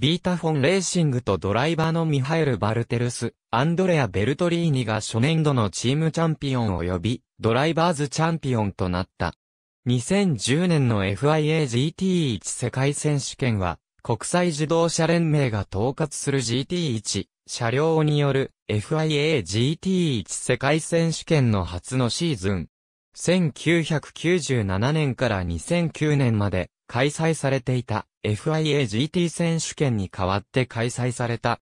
ビータフォンレーシングとドライバーのミハエル・バルテルス、アンドレア・ベルトリーニが初年度のチームチャンピオン及び、ドライバーズチャンピオンとなった。2010年の FIA GT1 世界選手権は、国際自動車連盟が統括する GT1 車両による FIA GT1 世界選手権の初のシーズン。1997年から2009年まで開催されていた。FIAGT 選手権に代わって開催された。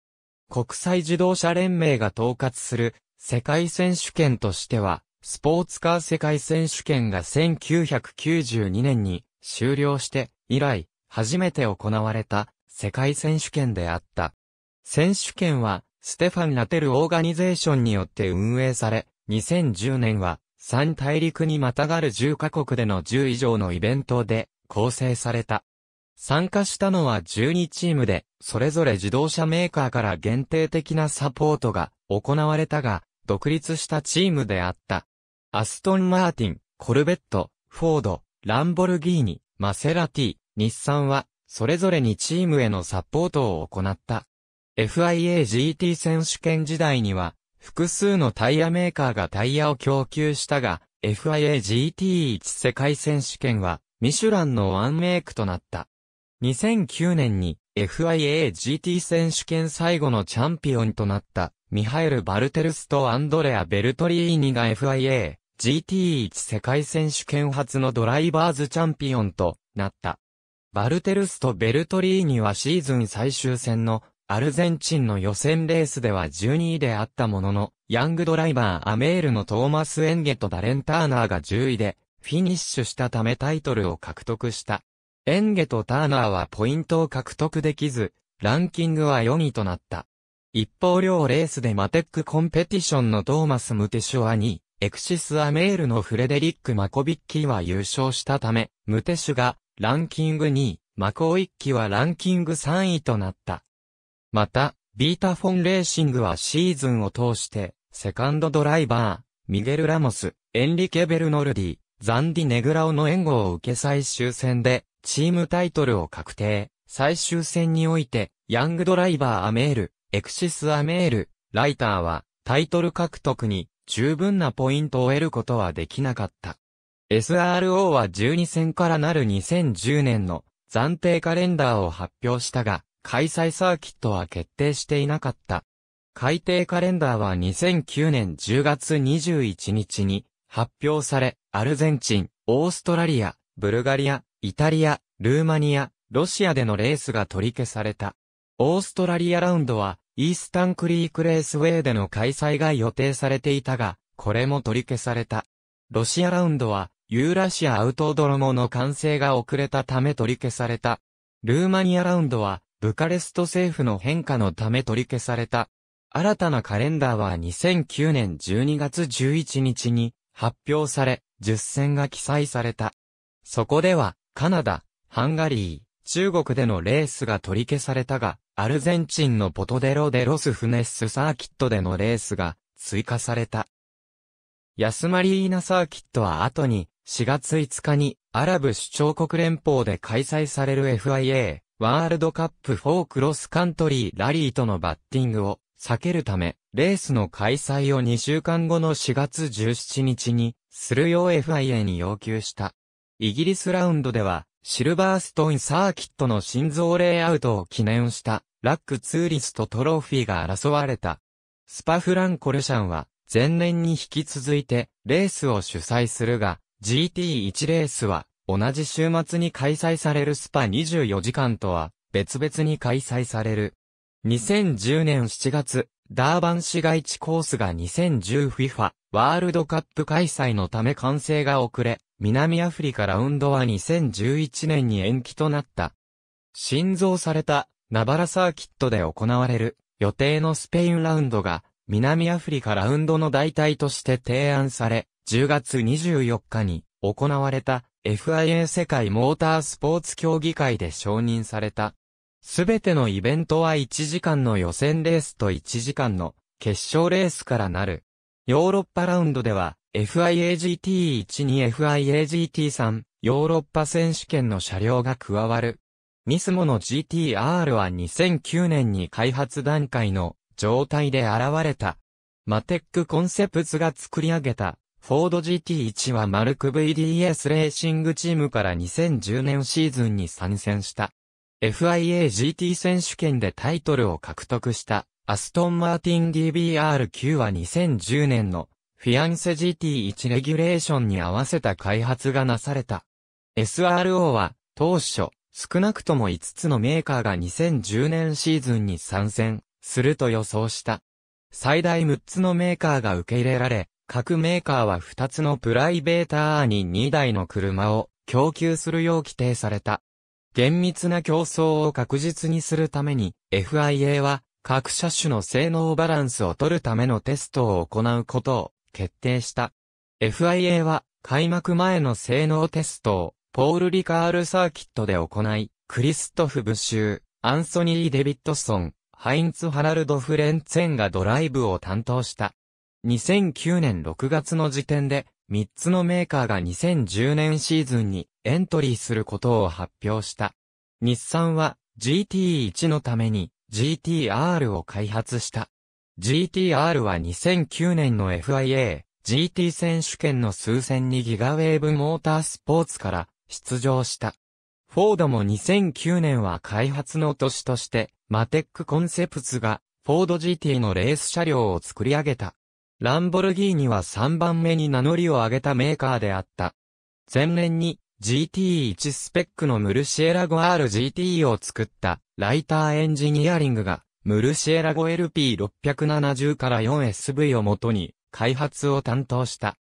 国際自動車連盟が統括する世界選手権としては、スポーツカー世界選手権が1992年に終了して以来、初めて行われた世界選手権であった。選手権は、ステファン・ラテル・オーガニゼーションによって運営され、2010年は、3大陸にまたがる10カ国での10以上のイベントで構成された。参加したのは12チームで、それぞれ自動車メーカーから限定的なサポートが行われたが、独立したチームであった。アストン・マーティン、コルベット、フォード、ランボルギーニ、マセラティ、日産は、それぞれにチームへのサポートを行った。FIAGT 選手権時代には、複数のタイヤメーカーがタイヤを供給したが、FIAGT1 世界選手権は、ミシュランのワンメイクとなった。2009年に FIA GT 選手権最後のチャンピオンとなったミハエル・バルテルスとアンドレア・ベルトリーニが FIA GT1 世界選手権初のドライバーズチャンピオンとなった。バルテルスとベルトリーニはシーズン最終戦のアルゼンチンの予選レースでは12位であったものの、ヤングドライバーアメールのトーマス・エンゲとダレン・ターナーが10位で、フィニッシュしたためタイトルを獲得した。レンゲとターナーはポイントを獲得できず、ランキングは4位となった。一方両レースでマテックコンペティションのトーマス・ムテシュアに、エクシス・アメールのフレデリック・マコビッキーは優勝したため、ムテシュがランキング2位、マコウイッキはランキング3位となった。また、ビータフォンレーシングはシーズンを通して、セカンドドライバー、ミゲル・ラモス、エンリケ・ベルノルディ、ザンディ・ネグラオの援護を受け最終戦で、チームタイトルを確定。最終戦において、ヤングドライバーアメール、エクシスアメール、ライターは、タイトル獲得に十分なポイントを得ることはできなかった。SRO は12戦からなる2010年の暫定カレンダーを発表したが、開催サーキットは決定していなかった。改定カレンダーは2009年10月21日に発表され、アルゼンチン、オーストラリア、ブルガリア、イタリア、ルーマニア、ロシアでのレースが取り消された。オーストラリアラウンドは、イースタンクリークレースウェイでの開催が予定されていたが、これも取り消された。ロシアラウンドは、ユーラシアアウトドロモの完成が遅れたため取り消された。ルーマニアラウンドは、ブカレスト政府の変化のため取り消された。新たなカレンダーは2009年12月11日に発表され、10戦が記載された。そこでは、カナダ、ハンガリー、中国でのレースが取り消されたが、アルゼンチンのポトデロデロスフネッスサーキットでのレースが追加された。ヤスマリーナサーキットは後に4月5日にアラブ首長国連邦で開催される FIA ワールドカップ4クロスカントリーラリーとのバッティングを避けるため、レースの開催を2週間後の4月17日にするよう FIA に要求した。イギリスラウンドでは、シルバーストンサーキットの心臓レイアウトを記念した、ラックツーリストトロフィーが争われた。スパフランコルシャンは、前年に引き続いて、レースを主催するが、GT1 レースは、同じ週末に開催されるスパ24時間とは、別々に開催される。2010年7月、ダーバン市街地コースが 2010FIFA ワールドカップ開催のため完成が遅れ、南アフリカラウンドは2011年に延期となった。新造されたナバラサーキットで行われる予定のスペインラウンドが南アフリカラウンドの代替として提案され、10月24日に行われた FIA 世界モータースポーツ協議会で承認された。すべてのイベントは1時間の予選レースと1時間の決勝レースからなる。ヨーロッパラウンドでは、FIAGT1 に FIAGT3 ヨーロッパ選手権の車両が加わる。ニスモの GTR は2009年に開発段階の状態で現れた。マテックコンセプツが作り上げたフォード GT1 はマルク VDS レーシングチームから2010年シーズンに参戦した。FIA GT 選手権でタイトルを獲得したアストンマーティン DBR9 は2010年のフィアンセ GT1 レギュレーションに合わせた開発がなされた。SRO は当初少なくとも5つのメーカーが2010年シーズンに参戦すると予想した。最大6つのメーカーが受け入れられ、各メーカーは2つのプライベーターに2台の車を供給するよう規定された。厳密な競争を確実にするために FIA は各車種の性能バランスを取るためのテストを行うことを決定した。FIA は開幕前の性能テストをポール・リカールサーキットで行い、クリストフ・ブシュー、アンソニー・デビッドソン、ハインツ・ハラルド・フレンツェンがドライブを担当した。2009年6月の時点で、3つのメーカーが2010年シーズンにエントリーすることを発表した。日産は GT1 のために GTR を開発した。GTR は2009年の FIA、GT 選手権の数千にギガウェーブモータースポーツから出場した。フォードも2009年は開発の年として、マテックコンセプツがフォード GT のレース車両を作り上げた。ランボルギーニは3番目に名乗りを上げたメーカーであった。前年に GT1 スペックのムルシエラゴ RGT を作ったライターエンジニアリングがムルシエラゴ LP670 から 4SV をもとに開発を担当した。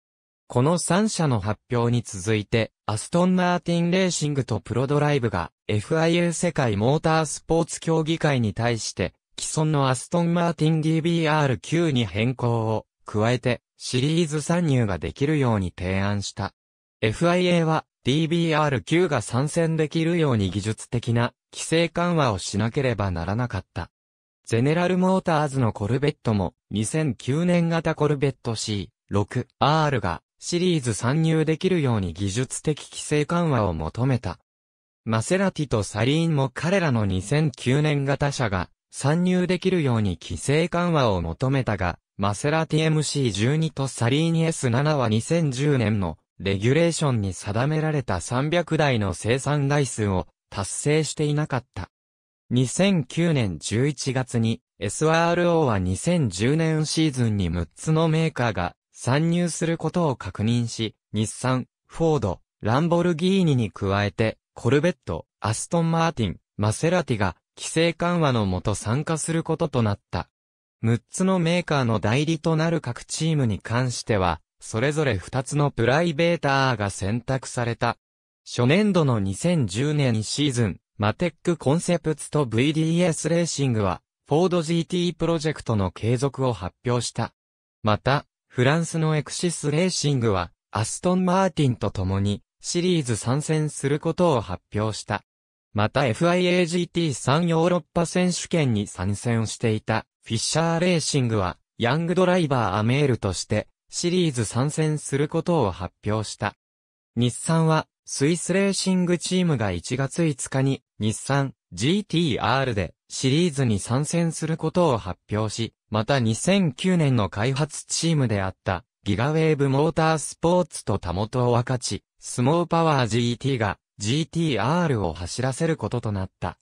この3社の発表に続いて、アストン・マーティン・レーシングとプロドライブが f i a 世界モータースポーツ協議会に対して既存のアストン・マーティン DBR9 に変更を加えてシリーズ参入ができるように提案した。FIA は DBR9 が参戦できるように技術的な規制緩和をしなければならなかった。ゼネラルモーターズのコルベットも2009年型コルベット C6R がシリーズ参入できるように技術的規制緩和を求めた。マセラティとサリーンも彼らの2009年型車が参入できるように規制緩和を求めたが、マセラティ MC12 とサリーニ S7 は2010年のレギュレーションに定められた300台の生産台数を達成していなかった。2009年11月に SRO は2010年シーズンに6つのメーカーが参入することを確認し、日産、フォード、ランボルギーニに加えて、コルベット、アストン・マーティン、マセラティが規制緩和のもと参加することとなった。6つのメーカーの代理となる各チームに関しては、それぞれ2つのプライベーターが選択された。初年度の2010年シーズン、マテックコンセプツと VDS レーシングは、フォード GT プロジェクトの継続を発表した。また、フランスのエクシスレーシングは、アストン・マーティンと共に、シリーズ参戦することを発表した。また FIAGT3 ヨーロッパ選手権に参戦していた、フィッシャーレーシングは、ヤングドライバーアメールとして、シリーズ参戦することを発表した。日産は、スイスレーシングチームが1月5日に、日産 GTR でシリーズに参戦することを発表し、また2009年の開発チームであった、ギガウェーブモータースポーツとたもとを分かち、スモーパワー GT が GTR を走らせることとなった。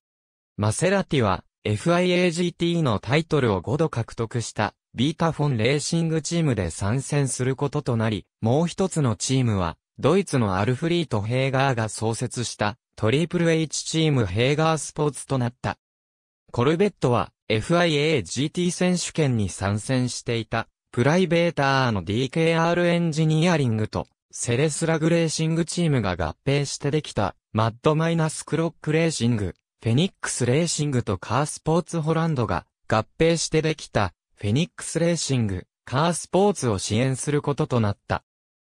マセラティは FIA GT のタイトルを5度獲得したビータフォンレーシングチームで参戦することとなり、もう一つのチームは、ドイツのアルフリート・ヘーガーが創設したトリプル H チームヘーガースポーツとなった。コルベットは FIA-GT 選手権に参戦していたプライベーターの DKR エンジニアリングとセレスラグレーシングチームが合併してできたマッドマイナスクロックレーシング、フェニックスレーシングとカースポーツホランドが合併してできたフェニックスレーシング、カースポーツを支援することとなった。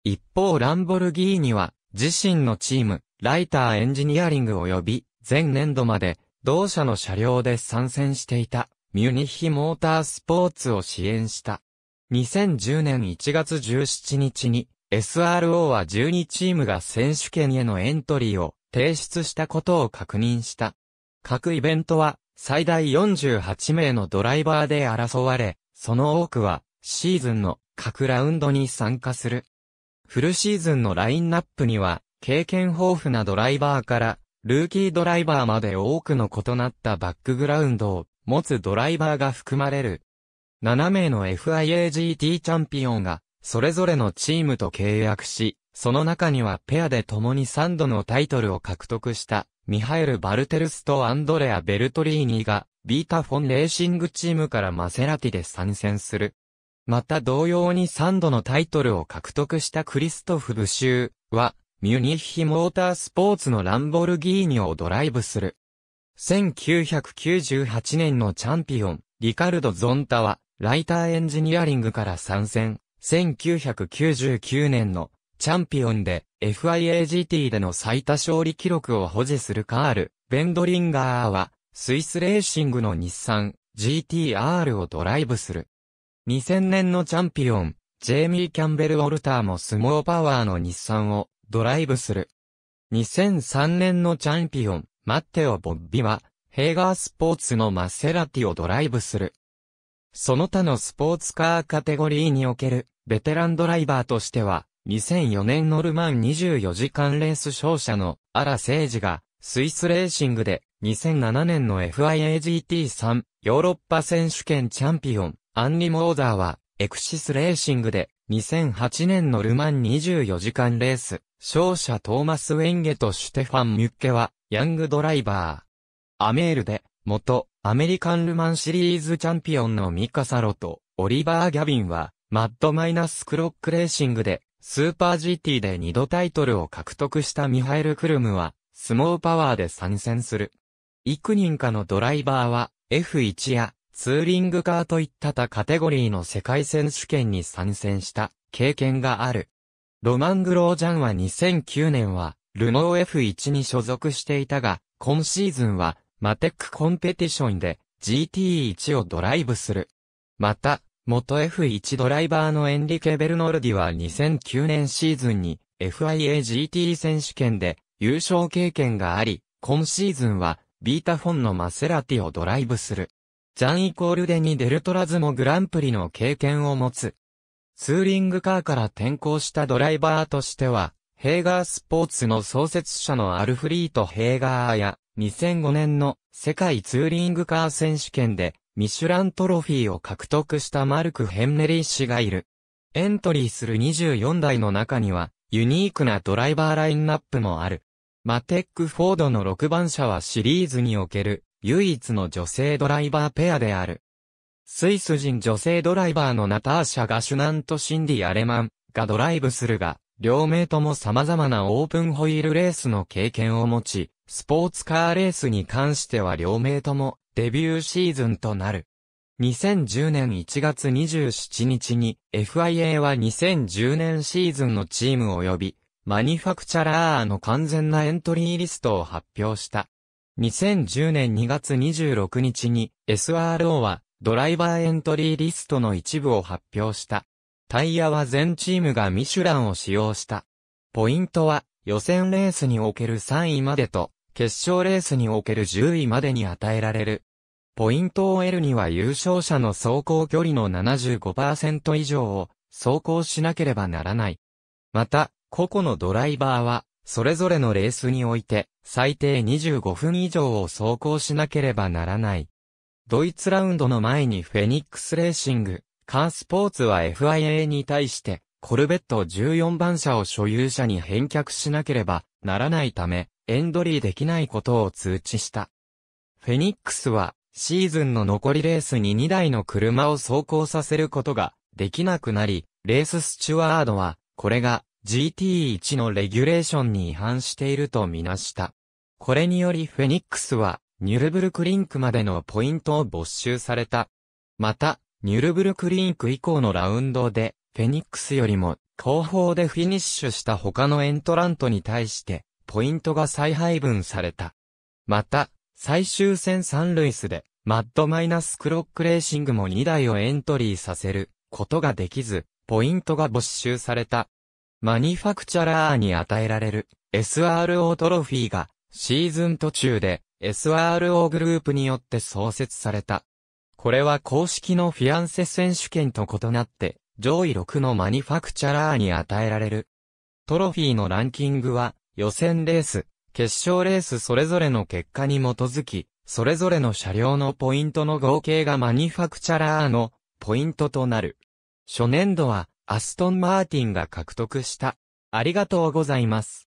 一方ランボルギーニは、自身のチーム、ライターエンジニアリング及び、前年度まで、同社の車両で参戦していた、ミュニヒモータースポーツを支援した。2010年1月17日に、SRO は12チームが選手権へのエントリーを提出したことを確認した。各イベントは最大48名のドライバーで争われ、その多くはシーズンの各ラウンドに参加する。フルシーズンのラインナップには、経験豊富なドライバーから、ルーキードライバーまで多くの異なったバックグラウンドを持つドライバーが含まれる。7名の FIAGT チャンピオンが、それぞれのチームと契約し、その中にはペアで共に3度のタイトルを獲得したミハエル・バルテルスとアンドレア・ベルトリーニが、ビータフォンレーシングチームからマセラティで参戦する。また同様に3度のタイトルを獲得したクリストフ・ブシューは、ミュニッヒモータースポーツのランボルギーニをドライブする。1998年のチャンピオン、リカルド・ゾンタは、ライターエンジニアリングから参戦。1999年のチャンピオンで、FIAGT での最多勝利記録を保持するカール・ベンドリンガーは、スイスレーシングの日産 GTR をドライブする。2000年のチャンピオン、ジェイミー・キャンベル・ウォルターもスモーパワーの日産をドライブする。2003年のチャンピオン、マッテオ・ボッビは、ヘーガースポーツのマセラティをドライブする。その他のスポーツカーカテゴリーにおけるベテランドライバーとしては、2004年ノルマン24時間レース勝者のアラ・セイジがスイスレーシングで2007年の FIAGT3 ヨーロッパ選手権チャンピオンアンリ・モーダーはエクシスレーシングで2008年のルマン24時間レース勝者トーマス・ウェンゲとシュテファン・ミュッケはヤングドライバーアメールで元アメリカンルマンシリーズチャンピオンのミカサロとオリバー・ギャビンはマッドマイナスクロックレーシングでスーパー GT で2度タイトルを獲得したミハエル・クルムは、スモーパワーで参戦する。幾人かのドライバーは、F1 やツーリングカーといった他カテゴリーの世界選手権に参戦した経験がある。ロマン・グロージャンは2009年は、ルノー F1 に所属していたが、今シーズンは、マテックコンペティションで GT1 をドライブする。また、元 F1 ドライバーのエンリケ・ベルノルディは2009年シーズンに FIAGT 選手権で優勝経験があり、今シーズンはビータフォンのマセラティをドライブする。ジャンイコールデニ・デルトラズもグランプリの経験を持つ。ツーリングカーから転向したドライバーとしては、ヘーガースポーツの創設者のアルフリート・ヘーガーや、2005年の世界ツーリングカー選手権でミシュラントロフィーを獲得したマルク・ヘンネリー氏がいる。エントリーする24台の中には、ユニークなドライバーラインナップもある。マテック・フォードの6番車はシリーズにおける、唯一の女性ドライバーペアである。スイス人女性ドライバーのナターシャ・ガシュナンとシンディ・アレマンがドライブするが、両名とも様々なオープンホイールレースの経験を持ち、スポーツカーレースに関しては両名ともデビューシーズンとなる。2010年1月27日に FIA は2010年シーズンのチーム及びマニファクチャラーの完全なエントリーリストを発表した。2010年2月26日に SRO はドライバーエントリーリストの一部を発表した。タイヤは全チームがミシュランを使用した。ポイントは予選レースにおける3位までと決勝レースにおける10位までに与えられる。ポイントを得るには優勝者の走行距離の75%以上を走行しなければならない。また、個々のドライバーは、それぞれのレースにおいて、最低25分以上を走行しなければならない。ドイツラウンドの前にフェニックスレーシング、カースポーツは FIA に対して、コルベット14番車を所有者に返却しなければならないため、エンドリーできないことを通知した。フェニックスは、シーズンの残りレースに2台の車を走行させることができなくなり、レーススチュワードは、これが GT1 のレギュレーションに違反しているとみなした。これによりフェニックスは、ニュルブルクリンクまでのポイントを没収された。また、ニュルブルクリンク以降のラウンドで、フェニックスよりも後方でフィニッシュした他のエントラントに対して、ポイントが再配分された。また、最終戦ンルイスで、マッドマイナスクロックレーシングも2台をエントリーさせることができず、ポイントが没収された。マニファクチャラーに与えられる SRO トロフィーがシーズン途中で SRO グループによって創設された。これは公式のフィアンセ選手権と異なって上位6のマニファクチャラーに与えられる。トロフィーのランキングは予選レース、決勝レースそれぞれの結果に基づき、それぞれの車両のポイントの合計がマニファクチャラーのポイントとなる。初年度はアストン・マーティンが獲得した。ありがとうございます。